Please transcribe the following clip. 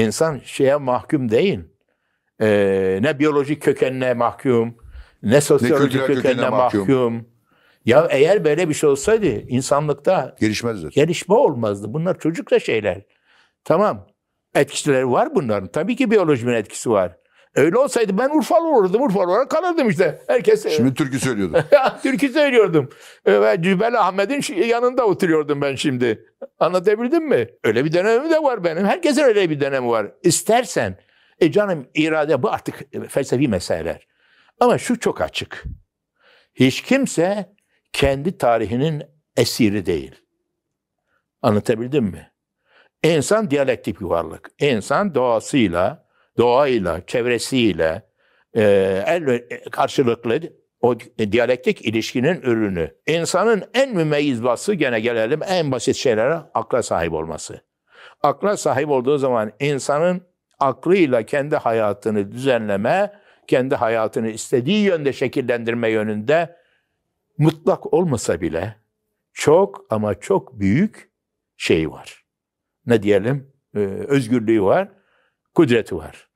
İnsan şeye mahkum değil. Ee, ne biyolojik kökenine mahkum, ne sosyolojik ne kökenine, kökenine mahkum. mahkum. Ya eğer böyle bir şey olsaydı insanlıkta gelişmezdi. Gelişme olmazdı. Bunlar çocukça şeyler. Tamam. Etkileri var bunların. Tabii ki biyolojinin etkisi var. Öyle olsaydı ben Urfalı olurdum. Urfalı olarak kalırdım işte. Herkes... Şimdi türkü söylüyordum. türkü söylüyordum. Ee, ve Cübel Ahmet'in yanında oturuyordum ben şimdi. Anlatabildim mi? Öyle bir dönemim de var benim. Herkesin öyle bir dönemi var. İstersen, e canım irade bu artık e, felsefi meseleler. Ama şu çok açık. Hiç kimse kendi tarihinin esiri değil. Anlatabildim mi? İnsan diyalektik bir varlık. İnsan doğasıyla, doğayla, çevresiyle, e, el e, karşılıklı o e, diyalektik ilişkinin ürünü. İnsanın en mümeyyiz bası gene gelelim en basit şeylere akla sahip olması. Akla sahip olduğu zaman insanın aklıyla kendi hayatını düzenleme, kendi hayatını istediği yönde şekillendirme yönünde mutlak olmasa bile çok ama çok büyük şey var. Ne diyelim? Ee, özgürlüğü var, kudreti var.